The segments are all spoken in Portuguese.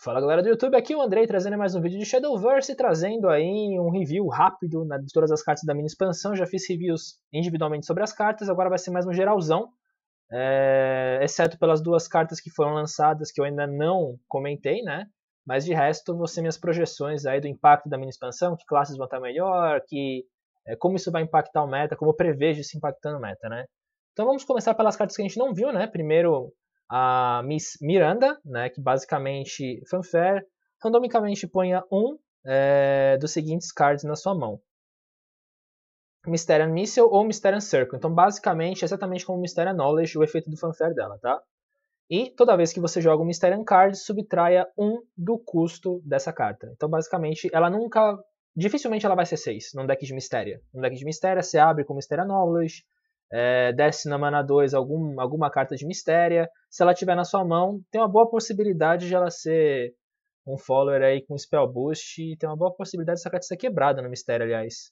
Fala galera do YouTube, aqui é o Andrei trazendo mais um vídeo de Shadowverse, trazendo aí um review rápido de todas as cartas da mini expansão. Já fiz reviews individualmente sobre as cartas, agora vai ser mais um geralzão, é... exceto pelas duas cartas que foram lançadas que eu ainda não comentei, né? Mas de resto, você minhas projeções aí do impacto da mini expansão, que classes vão estar melhor, que é, como isso vai impactar o meta, como eu prevejo isso impactando o meta, né? Então vamos começar pelas cartas que a gente não viu, né? Primeiro, a Miss Miranda, né, que basicamente, fanfare, randomicamente ponha um é, dos seguintes cards na sua mão. Mysterian Missile ou Mysterian Circle. Então, basicamente, é exatamente como Mysterian Knowledge, o efeito do fanfare dela, tá? E toda vez que você joga um Mysterian Card, subtraia um do custo dessa carta. Então, basicamente, ela nunca. Dificilmente ela vai ser 6 num deck de Mistéria. Num deck de Mistéria, você abre com Mysterian Knowledge, é, desce na mana 2 algum, alguma carta de mistéria. Se ela tiver na sua mão, tem uma boa possibilidade de ela ser um follower aí com spell boost e tem uma boa possibilidade dessa carta ser quebrada no mistério, aliás.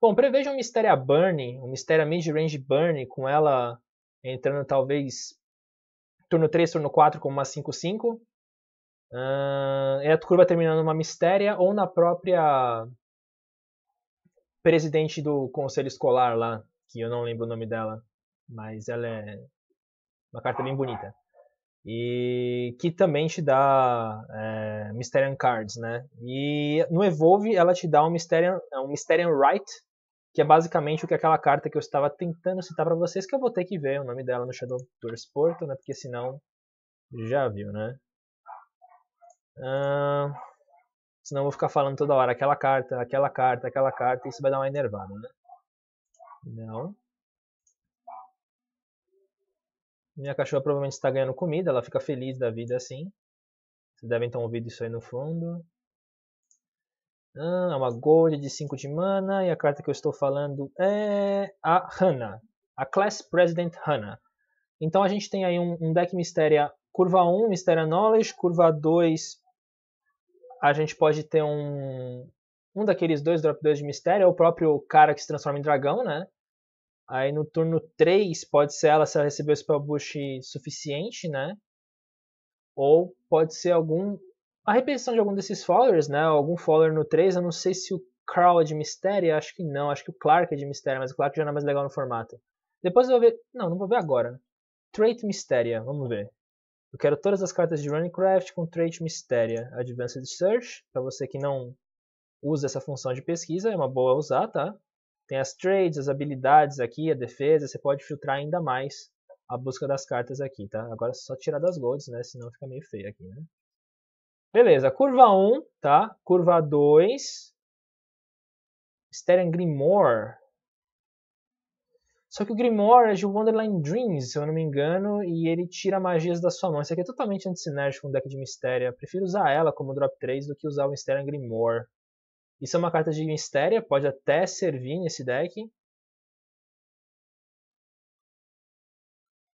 Bom, preveja um mistério a burn, um mistério mid-range burn, com ela entrando talvez turno 3, turno 4 com uma 5-5. Uh, e a curva terminando numa mistéria ou na própria presidente do conselho escolar lá, que eu não lembro o nome dela, mas ela é uma carta bem bonita. E que também te dá é, Mysterian Cards, né? E no Evolve ela te dá um Mysterian, um Mysterian Right, que é basicamente o que aquela carta que eu estava tentando citar para vocês, que eu vou ter que ver o nome dela no Shadow Tours Porto, né? Porque senão já viu, né? Uh, senão eu vou ficar falando toda hora aquela carta, aquela carta, aquela carta, e isso vai dar uma enervada, né? Não. Minha cachorra provavelmente está ganhando comida, ela fica feliz da vida assim. Vocês devem estar ouvindo isso aí no fundo. Ah, é uma gold de 5 de mana. E a carta que eu estou falando é a Hana. A Class President Hana. Então a gente tem aí um, um deck mistéria curva 1, mistéria knowledge. Curva 2, a gente pode ter um, um daqueles dois drop 2 de mistério é o próprio cara que se transforma em dragão, né? Aí no turno 3 pode ser ela se ela receber o spell boost suficiente, né? Ou pode ser algum a repetição de algum desses followers, né? Algum follower no 3, eu não sei se o Carl é de mistério, acho que não, acho que o Clark é de mistério, mas o Clark já não é mais legal no formato. Depois eu vou ver, não, não vou ver agora. Né? Trait Mysteria, vamos ver. Eu quero todas as cartas de Running Craft com Trait Mysteria, Advanced Search, para você que não usa essa função de pesquisa, é uma boa usar, tá? Tem as trades, as habilidades aqui, a defesa, você pode filtrar ainda mais a busca das cartas aqui, tá? Agora é só tirar das golds, né? Senão fica meio feio aqui, né? Beleza, curva 1, tá? Curva 2. Mysterian Grimoire. Só que o Grimoire é de Wonderland Dreams, se eu não me engano, e ele tira magias da sua mão. Isso aqui é totalmente antissinérgico com um deck de mistério Prefiro usar ela como drop 3 do que usar o Mysterian Grimoire. Isso é uma carta de mistério, pode até servir nesse deck.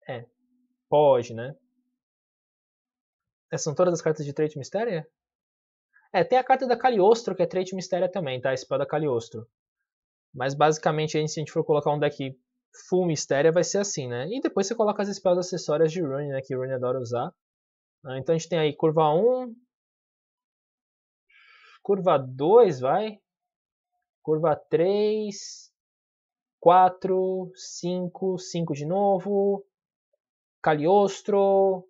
É, pode, né? Essas é, são todas as cartas de trait mistéria? É, tem a carta da Caliostro, que é trait mistéria também, tá? A espada Caliostro. Mas basicamente, se a gente for colocar um deck full mistéria, vai ser assim, né? E depois você coloca as espadas acessórias de Rune, né? Que Rune adora usar. Ah, então a gente tem aí curva 1, curva 2, vai. Curva 3, 4, 5, 5 de novo. Caliostro.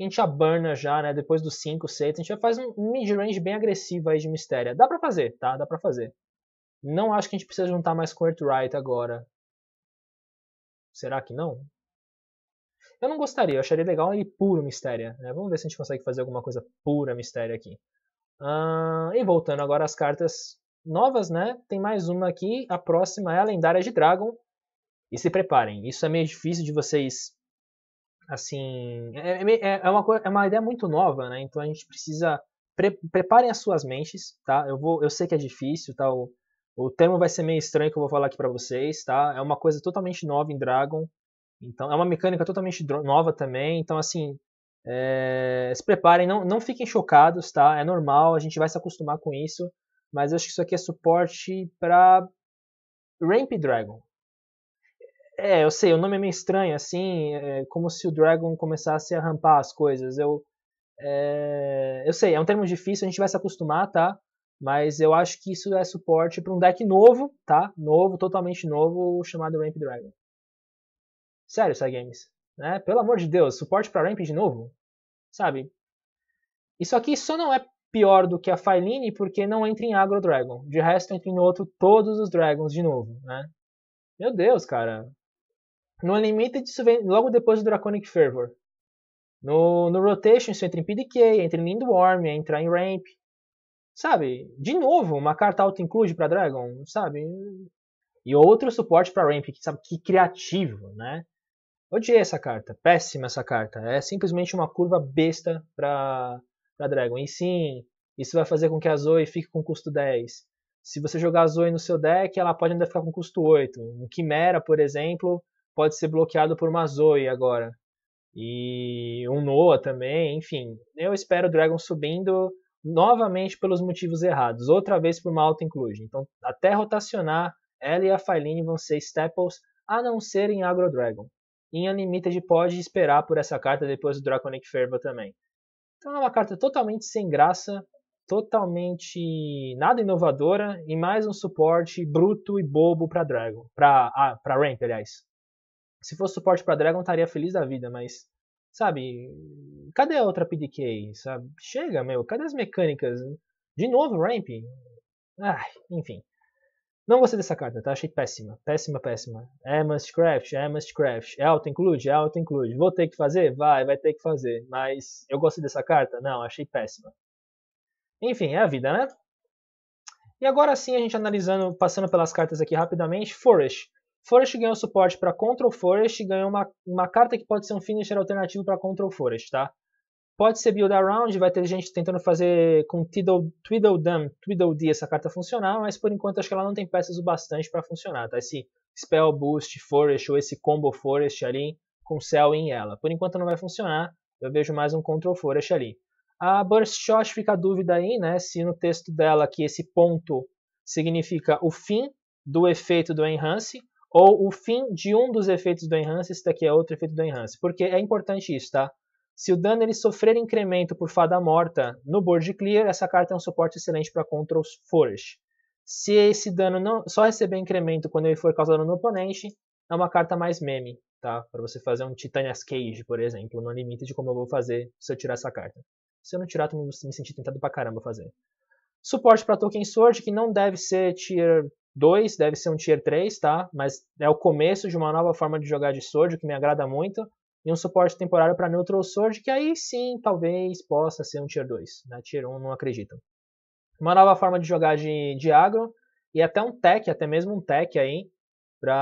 A gente aburna já, né? Depois dos 5, 6, a gente já faz um mid-range bem agressivo aí de mistério. Dá pra fazer, tá? Dá pra fazer. Não acho que a gente precisa juntar mais com Earthright agora. Será que não? Eu não gostaria, eu acharia legal ele puro mistério. Né? Vamos ver se a gente consegue fazer alguma coisa pura mistério aqui e voltando agora às cartas novas, né? Tem mais uma aqui. A próxima é a lendária de Dragon. E se preparem, isso é meio difícil de vocês. Assim. É, é, é, é uma, é uma ideia muito nova, né? Então a gente precisa. Pre preparem as suas mentes, tá? Eu, vou, eu sei que é difícil, tá? O, o termo vai ser meio estranho que eu vou falar aqui para vocês, tá? É uma coisa totalmente nova em Dragon. Então, é uma mecânica totalmente nova também. Então, assim, é, se preparem, não, não fiquem chocados, tá? É normal, a gente vai se acostumar com isso, mas eu acho que isso aqui é suporte para Ramp Dragon. É, eu sei, o nome é meio estranho, assim, é como se o Dragon começasse a rampar as coisas. Eu, é, eu sei, é um termo difícil, a gente vai se acostumar, tá? Mas eu acho que isso é suporte para um deck novo, tá? Novo, totalmente novo, chamado Ramp Dragon. Sério, games? Né? Pelo amor de Deus, suporte para ramp de novo? Sabe? Isso aqui só não é pior do que a Failine porque não entra em Agro Dragon. De resto, entra em outro todos os Dragons de novo, né? Meu Deus, cara. No Unlimited isso vem logo depois do Draconic Fervor. No, no Rotation isso entra em PDK, entra em Lindworm, entra em Ramp. Sabe? De novo, uma carta auto-include para Dragon, sabe? E outro suporte para Ramp, que, sabe? Que criativo, né? Odiei essa carta, péssima essa carta. É simplesmente uma curva besta para pra Dragon. E sim, isso vai fazer com que a Zoe fique com custo 10. Se você jogar a Zoe no seu deck, ela pode ainda ficar com custo 8. Um Quimera, por exemplo, pode ser bloqueado por uma Zoe agora. E um Noah também, enfim. Eu espero o Dragon subindo novamente pelos motivos errados, outra vez por uma auto include Então, até rotacionar, ela e a Failine vão ser Staples, a não ser em Agro Dragon em Unlimited pode esperar por essa carta depois do Draconic Fervor também. Então é uma carta totalmente sem graça, totalmente nada inovadora e mais um suporte bruto e bobo para Dragon, para ah, para Ramp, aliás. Se fosse suporte para Dragon, estaria feliz da vida, mas sabe, cadê a outra PDK, sabe? Chega, meu, cadê as mecânicas? De novo Ramp? enfim. Não gostei dessa carta, tá? Achei péssima, péssima, péssima. É craft, é craft. É auto-include? É auto-include. Vou ter que fazer? Vai, vai ter que fazer. Mas eu gostei dessa carta? Não, achei péssima. Enfim, é a vida, né? E agora sim, a gente analisando, passando pelas cartas aqui rapidamente, Forest. Forest ganhou suporte para Control Forest, ganhou uma, uma carta que pode ser um finisher alternativo para Control Forest, tá? Pode ser build around, vai ter gente tentando fazer com Tweedle, twiddle Tweedledee essa carta funcionar, mas por enquanto acho que ela não tem peças o bastante para funcionar, tá? Esse Spell Boost Forest ou esse Combo Forest ali com Cell em ela. Por enquanto não vai funcionar, eu vejo mais um Control Forest ali. A Burst Shot fica a dúvida aí, né? Se no texto dela que esse ponto significa o fim do efeito do Enhance ou o fim de um dos efeitos do Enhance, esse daqui é outro efeito do Enhance, porque é importante isso, tá? Se o dano ele sofrer incremento por fada morta no board clear, essa carta é um suporte excelente para control Forge. Se esse dano não só receber incremento quando ele for causado no oponente, é uma carta mais meme, tá? Para você fazer um Titania's Cage, por exemplo, no limite de como eu vou fazer se eu tirar essa carta. Se eu não tirar, eu me sentir tentado pra caramba fazer. Suporte para Token Sword, que não deve ser tier 2, deve ser um tier 3, tá? Mas é o começo de uma nova forma de jogar de Sword, que me agrada muito e um suporte temporário para Neutral Sword, que aí sim talvez possa ser um Tier 2. Né? Tier 1 não acredito. Uma nova forma de jogar de, de agro, e até um tech, até mesmo um tech aí, para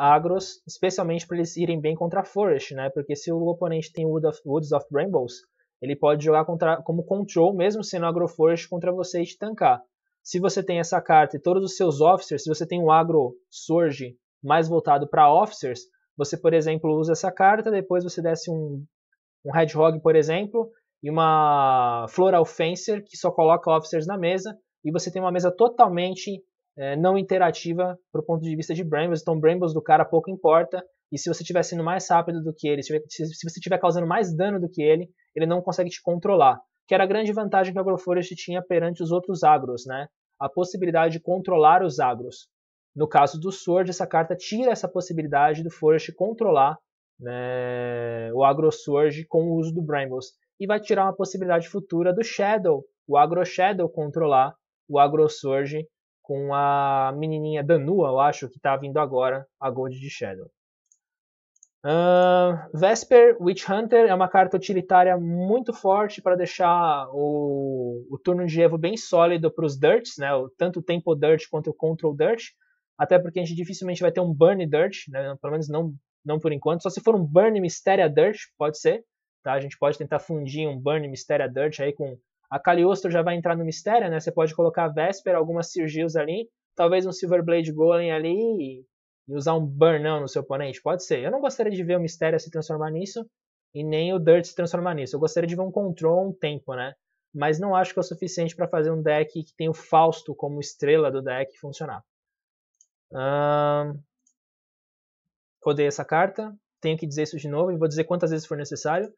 agros, especialmente para eles irem bem contra Forest, né? Porque se o oponente tem Wood of, Woods of Rainbows, ele pode jogar contra, como control, mesmo sendo agro Forest, contra você e te tankar. Se você tem essa carta e todos os seus officers, se você tem um agro Surge mais voltado para officers, você, por exemplo, usa essa carta, depois você desce um, um Hedgehog, por exemplo, e uma Floral Fencer, que só coloca officers na mesa, e você tem uma mesa totalmente é, não interativa pro ponto de vista de Brambles, então Brambles do cara pouco importa, e se você estiver sendo mais rápido do que ele, se, se você estiver causando mais dano do que ele, ele não consegue te controlar, que era a grande vantagem que o Agroforest tinha perante os outros agros, né? A possibilidade de controlar os agros. No caso do Sword, essa carta tira essa possibilidade do Forest controlar né, o Agro Sword com o uso do Brambles. E vai tirar uma possibilidade futura do Shadow, o Agro Shadow controlar o Agro Sword com a menininha Danua, eu acho, que está vindo agora, a Gold de Shadow. Uh, Vesper Witch Hunter é uma carta utilitária muito forte para deixar o, o, turno de Evo bem sólido para os Dirts, né? tanto o Tempo Dirt quanto o Control Dirt até porque a gente dificilmente vai ter um Burn Dirt, né? pelo menos não, não por enquanto, só se for um Burn Mysteria Dirt, pode ser, tá? A gente pode tentar fundir um Burn Mysteria Dirt aí com... A Caliostro já vai entrar no Mysteria, né? Você pode colocar a Vesper, algumas Sirgios ali, talvez um Silverblade Golem ali e usar um Burnão no seu oponente, pode ser. Eu não gostaria de ver o Mysteria se transformar nisso, e nem o Dirt se transformar nisso. Eu gostaria de ver um Control um tempo, né? Mas não acho que é o suficiente para fazer um deck que tem o Fausto como estrela do deck funcionar. Um, rodei essa carta. Tenho que dizer isso de novo. e Vou dizer quantas vezes for necessário.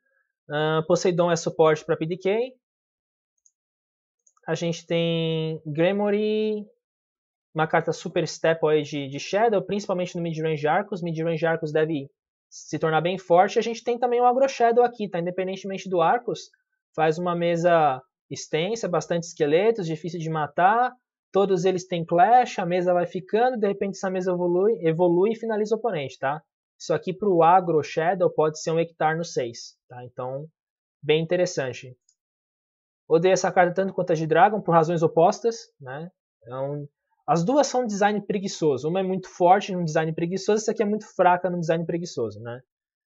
Poseidon é suporte para PDK. A gente tem Gremory, uma carta super step de, de Shadow, principalmente no Midrange Arcos. Midrange Arcos deve se tornar bem forte. A gente tem também o Agro Shadow aqui, tá? Independentemente do Arcos, faz uma mesa extensa, bastante esqueletos, difícil de matar. Todos eles têm clash, a mesa vai ficando, de repente essa mesa evolui, evolui e finaliza o oponente, tá? Isso aqui para o Agro Shadow pode ser um hectare no 6, tá? Então, bem interessante. Odeio essa carta tanto quanto a de Dragon, por razões opostas, né? Então, as duas são um design preguiçoso. Uma é muito forte num design preguiçoso, essa aqui é muito fraca num design preguiçoso, né?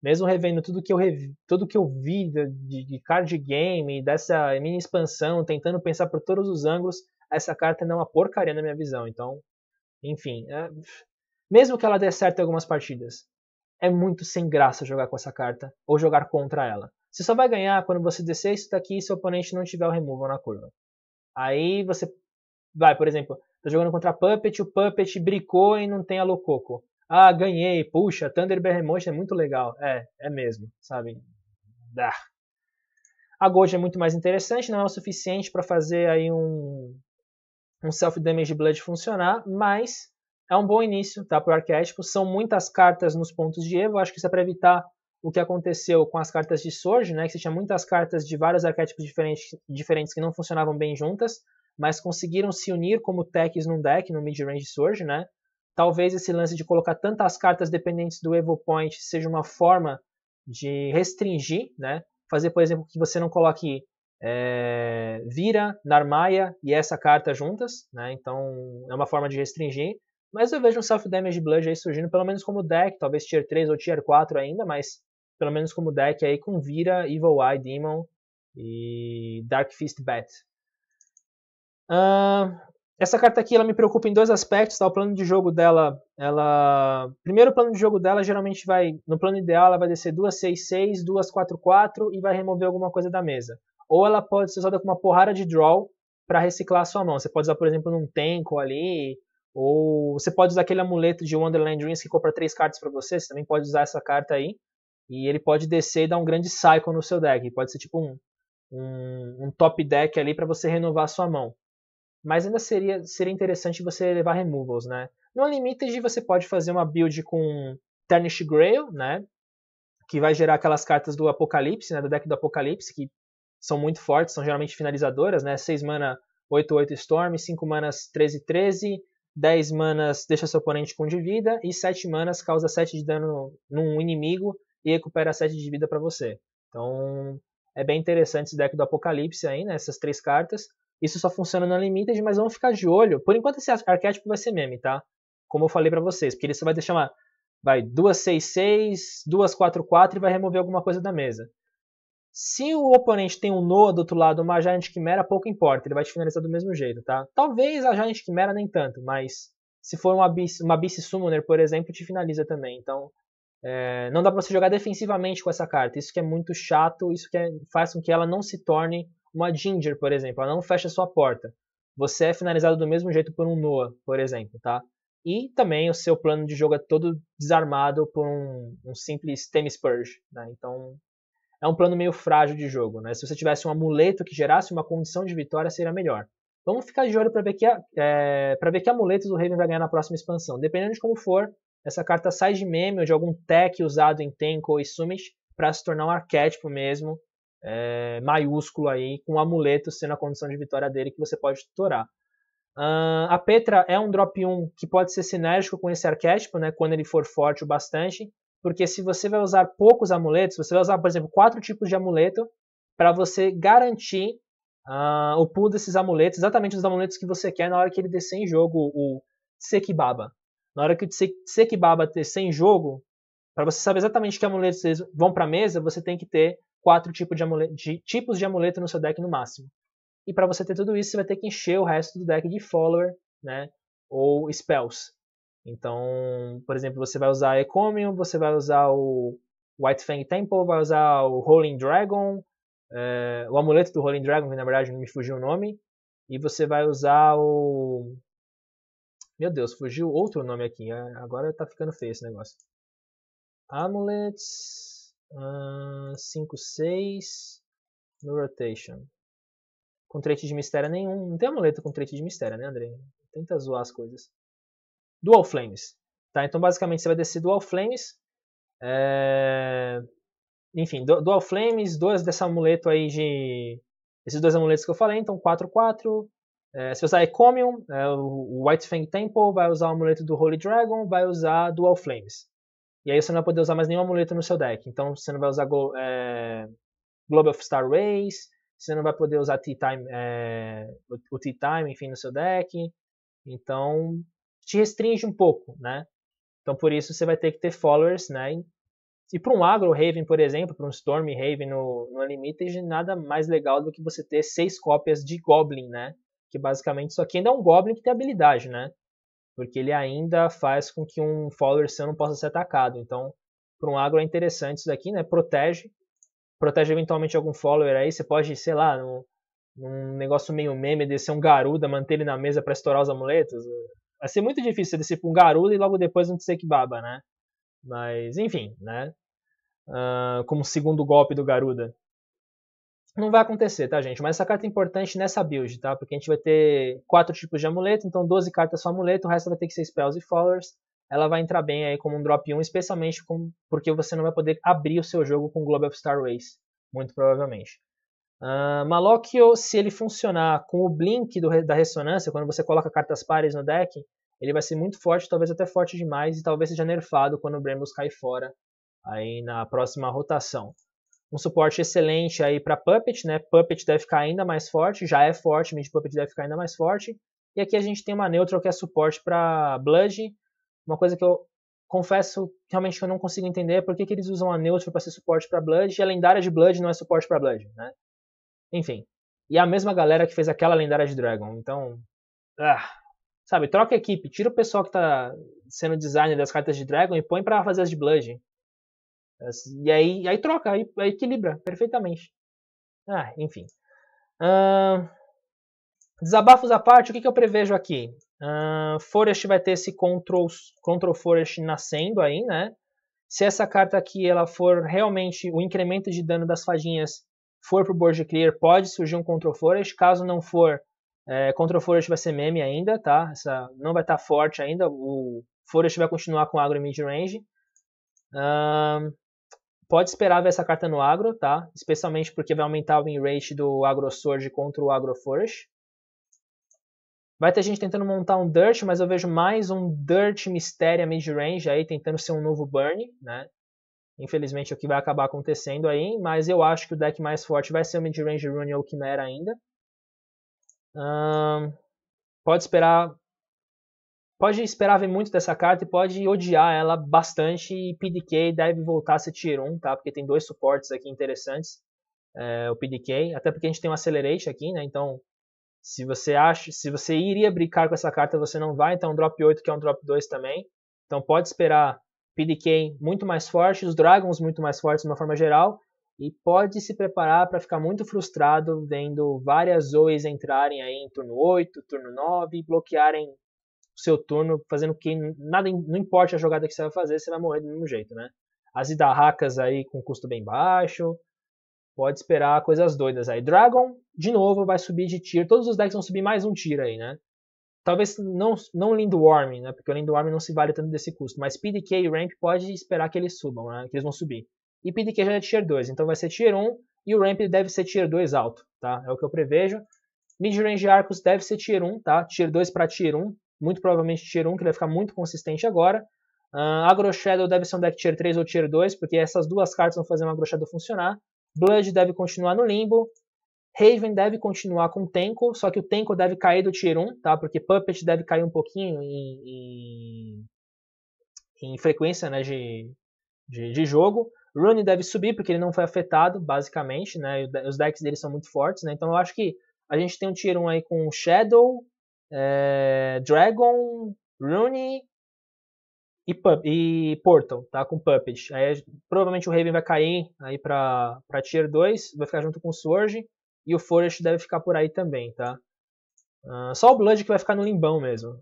Mesmo revendo tudo que eu, revi, tudo que eu vi de, de card game, dessa mini expansão, tentando pensar por todos os ângulos, essa carta não é uma porcaria na minha visão. Então, enfim, é... mesmo que ela dê certo em algumas partidas, é muito sem graça jogar com essa carta ou jogar contra ela. Você só vai ganhar quando você descer isso daqui e seu oponente não tiver o removal na curva. Aí você vai, por exemplo, tô tá jogando contra Puppet, o Puppet bricou e não tem a Lococo. Ah, ganhei, puxa, Thunderbird Behemoth é muito legal. É, é mesmo, sabe? Dá. A goja é muito mais interessante, não é o suficiente para fazer aí um, um self-damage blood funcionar, mas é um bom início tá, para o arquétipo. São muitas cartas nos pontos de Evo, acho que isso é para evitar o que aconteceu com as cartas de surge, né, que você tinha muitas cartas de vários arquétipos diferentes, diferentes que não funcionavam bem juntas, mas conseguiram se unir como techs num deck, no mid-range surge, né? Talvez esse lance de colocar tantas cartas dependentes do Evo Point seja uma forma de restringir, né? Fazer, por exemplo, que você não coloque é, Vira, Narmaia e essa carta juntas, né? Então é uma forma de restringir. Mas eu vejo um Self-Damage Blood aí surgindo, pelo menos como deck, talvez Tier 3 ou Tier 4 ainda, mas pelo menos como deck aí com Vira, Evil Eye, Demon e Dark Fist Bat. Uh, essa carta aqui ela me preocupa em dois aspectos, tá? O plano de jogo dela, ela... Primeiro o plano de jogo dela geralmente vai, no plano ideal, ela vai descer duas 6-6, duas 4-4 e vai remover alguma coisa da mesa ou ela pode ser usada com uma porrada de draw para reciclar a sua mão. Você pode usar, por exemplo, num Tenko ali, ou você pode usar aquele amuleto de Wonderland Dreams que compra três cartas para você, você também pode usar essa carta aí, e ele pode descer e dar um grande cycle no seu deck. Pode ser tipo um, um, um top deck ali para você renovar a sua mão. Mas ainda seria, seria interessante você levar removals, né? No Unlimited você pode fazer uma build com Tarnished Grail, né? Que vai gerar aquelas cartas do Apocalipse, né? Do deck do Apocalipse, que são muito fortes, são geralmente finalizadoras, né? 6 mana 8-8 Storm, 5 manas 13-13, 10 manas deixa seu oponente com de vida e 7 manas causa 7 de dano num inimigo e recupera 7 de vida para você. Então é bem interessante esse deck do Apocalipse aí, né? Essas três cartas. Isso só funciona na Limited, mas vamos ficar de olho. Por enquanto esse arquétipo vai ser meme, tá? Como eu falei para vocês, porque ele só vai deixar uma, vai 266, 244 e vai remover alguma coisa da mesa. Se o oponente tem um Noah do outro lado, uma Giant Chimera, pouco importa, ele vai te finalizar do mesmo jeito, tá? Talvez a Giant Chimera nem tanto, mas se for uma Beast, uma Summoner, por exemplo, te finaliza também. Então, é, não dá pra você jogar defensivamente com essa carta. Isso que é muito chato, isso que é, faz com que ela não se torne uma Ginger, por exemplo. Ela não fecha a sua porta. Você é finalizado do mesmo jeito por um Noah, por exemplo, tá? E também o seu plano de jogo é todo desarmado por um, um simples Temis Purge, né? Então, é um plano meio frágil de jogo, né? Se você tivesse um amuleto que gerasse uma condição de vitória, seria melhor. Vamos ficar de olho para ver que é, ver que amuletos o Raven vai ganhar na próxima expansão. Dependendo de como for, essa carta sai de meme ou de algum tech usado em Tenko e Summit para se tornar um arquétipo mesmo é, maiúsculo aí, com o amuleto sendo a condição de vitória dele que você pode tutorar. Uh, a Petra é um drop 1 que pode ser sinérgico com esse arquétipo, né, quando ele for forte o bastante, porque se você vai usar poucos amuletos, você vai usar, por exemplo, quatro tipos de amuleto para você garantir uh, o pool desses amuletos, exatamente os amuletos que você quer na hora que ele descer em jogo, o Sekibaba. Na hora que o Sekibaba descer em jogo, para você saber exatamente que amuletos vão para a mesa, você tem que ter quatro tipos de, amuleto, de, tipos de amuleto no seu deck no máximo. E para você ter tudo isso, você vai ter que encher o resto do deck de follower, né, ou spells. Então, por exemplo, você vai usar Ecomium, você vai usar o White Fang Temple, vai usar o Rolling Dragon, é, o amuleto do Rolling Dragon, que na verdade não me fugiu o nome, e você vai usar o. Meu Deus, fugiu outro nome aqui, agora tá ficando feio esse negócio. Amulets uh, 5, 6 no Rotation. Com trait de mistério nenhum. Não tem amuleto com trait de mistério, né, André? Tenta zoar as coisas. Dual Flames. Tá? Então, basicamente, você vai descer Dual Flames. É... Enfim, Dual Flames, dois desse amuleto aí de... Esses dois amuletos que eu falei, então 4, 4. É, se usar Ecomium, é, o White Fang Temple vai usar o amuleto do Holy Dragon, vai usar Dual Flames. E aí você não vai poder usar mais nenhum amuleto no seu deck. Então você não vai usar Global é, Globe of Star Rays, você não vai poder usar T-Time, é, o T-Time, enfim, no seu deck. Então te restringe um pouco, né? Então, por isso, você vai ter que ter followers, né? E para um agro Raven, por exemplo, para um Storm Raven no, no Unlimited, nada mais legal do que você ter seis cópias de Goblin, né? Que basicamente isso aqui ainda é um Goblin que tem habilidade, né? Porque ele ainda faz com que um follower seu não possa ser atacado. Então, para um agro é interessante isso daqui, né? Protege. Protege eventualmente algum follower aí. Você pode, sei lá, num, num negócio meio meme, descer um garuda, manter ele na mesa para estourar os amuletos. Vai ser muito difícil você descer para um Garuda e logo depois um Tsekibaba, né? Mas, enfim, né? Uh, como segundo golpe do Garuda. Não vai acontecer, tá, gente? Mas essa carta é importante nessa build, tá? Porque a gente vai ter quatro tipos de amuleto, então 12 cartas só amuleto, o resto vai ter que ser spells e followers. Ela vai entrar bem aí como um drop 1, especialmente com... porque você não vai poder abrir o seu jogo com Global Star Race, muito provavelmente. Uh, ah, Malokio, se ele funcionar com o blink do, da ressonância, quando você coloca cartas pares no deck, ele vai ser muito forte, talvez até forte demais, e talvez seja nerfado quando o Brambles cai fora aí na próxima rotação. Um suporte excelente aí para Puppet, né? Puppet deve ficar ainda mais forte, já é forte, Mid Puppet deve ficar ainda mais forte. E aqui a gente tem uma neutral que é suporte para Blood, uma coisa que eu confesso realmente que eu não consigo entender é por que, que eles usam a neutral para ser suporte para Blood e a lendária de Blood não é suporte para Blood, né? Enfim. E é a mesma galera que fez aquela lendária de Dragon. Então. Ah, sabe, troca a equipe, tira o pessoal que tá sendo designer das cartas de Dragon e põe para fazer as de Blood. E aí, aí troca, aí, aí equilibra perfeitamente. Ah, enfim. Uh, desabafos à parte, o que, que eu prevejo aqui? Uh, Forest vai ter esse Control, Control Forest nascendo aí, né? Se essa carta aqui ela for realmente o incremento de dano das fadinhas for para board Clear, pode surgir um Control Forest. Caso não for, é, Control Forest vai ser meme ainda, tá? Essa, não vai estar tá forte ainda. O Forest vai continuar com agro e mid-range. Um, pode esperar ver essa carta no agro, tá? Especialmente porque vai aumentar o win rate do Agro Sword contra o Agro Forest. Vai ter gente tentando montar um Dirt, mas eu vejo mais um Dirt Mistério mid-range aí, tentando ser um novo Burn, né? Infelizmente é o que vai acabar acontecendo aí, mas eu acho que o deck mais forte vai ser o Midrange Rune ou Chimera ainda. pode esperar. Pode esperar ver muito dessa carta e pode odiar ela bastante. E PDK deve voltar a ser tier 1, tá? Porque tem dois suportes aqui interessantes. É, o PDK, até porque a gente tem um Accelerate aqui, né? Então, se você acha, se você iria brincar com essa carta, você não vai. Então, drop 8 que é um drop 2 também. Então, pode esperar PDK muito mais forte, os Dragons muito mais fortes de uma forma geral, e pode se preparar para ficar muito frustrado vendo várias Zoes entrarem aí em turno 8, turno 9 e bloquearem o seu turno, fazendo que nada não importa a jogada que você vai fazer, você vai morrer do mesmo jeito, né? As Idarracas aí com custo bem baixo, pode esperar coisas doidas aí. Dragon, de novo, vai subir de tier, todos os decks vão subir mais um tier aí, né? Talvez não, não Lindworm, né? Porque o Lindworm não se vale tanto desse custo. Mas PDK e Ramp pode esperar que eles subam, né? Que eles vão subir. E PDK já é tier 2, então vai ser tier 1 e o Ramp deve ser tier 2 alto, tá? É o que eu prevejo. Midrange Arcos deve ser tier 1, tá? Tier 2 para tier 1. Muito provavelmente tier 1, que vai ficar muito consistente agora. Uh, Agro Shadow deve ser um deck tier 3 ou tier 2, porque essas duas cartas vão fazer uma Agro Shadow funcionar. Blood deve continuar no limbo. Raven deve continuar com o Tenko, só que o Tenko deve cair do Tier 1, tá? Porque Puppet deve cair um pouquinho em, em, em frequência né, de, de, de jogo. Rune deve subir, porque ele não foi afetado, basicamente, né? Os decks dele são muito fortes, né? Então eu acho que a gente tem um Tier 1 aí com Shadow, é, Dragon, Rune e, e, Portal, tá? Com Puppet. Aí, provavelmente o Raven vai cair aí pra, pra Tier 2, vai ficar junto com o Surge. E o Forest deve ficar por aí também, tá? Uh, só o Blood que vai ficar no limbão mesmo.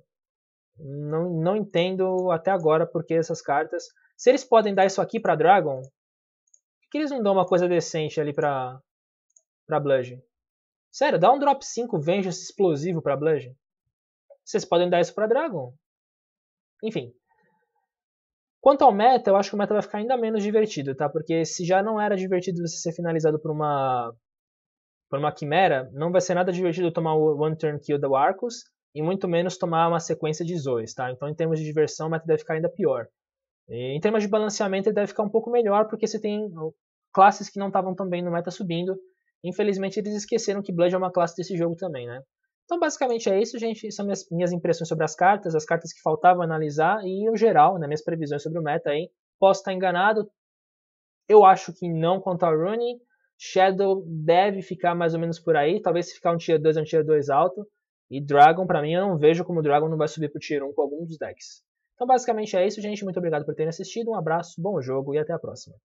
Não, não entendo até agora porque essas cartas. Se eles podem dar isso aqui para Dragon, por que eles não dão uma coisa decente ali pra, pra Bludge? Sério, dá um drop 5 Vengeance explosivo pra Bludge? Vocês podem dar isso pra Dragon. Enfim. Quanto ao meta, eu acho que o meta vai ficar ainda menos divertido, tá? Porque se já não era divertido você ser finalizado por uma por uma quimera, não vai ser nada divertido tomar o One Turn Kill do Arcus e muito menos tomar uma sequência de Zoes, tá? Então, em termos de diversão, o meta deve ficar ainda pior. E, em termos de balanceamento, ele deve ficar um pouco melhor, porque você tem classes que não estavam tão bem no meta subindo. Infelizmente, eles esqueceram que Blood é uma classe desse jogo também, né? Então, basicamente é isso, gente. São minhas, minhas impressões sobre as cartas, as cartas que faltavam analisar e, o geral, né, minhas previsões sobre o meta aí. Posso estar enganado. Eu acho que não contra o Rooney. Shadow deve ficar mais ou menos por aí, talvez se ficar um tier 2 é um tier 2 alto. E Dragon, para mim, eu não vejo como Dragon não vai subir pro tier 1 com algum dos decks. Então basicamente é isso, gente. Muito obrigado por terem assistido. Um abraço, bom jogo e até a próxima.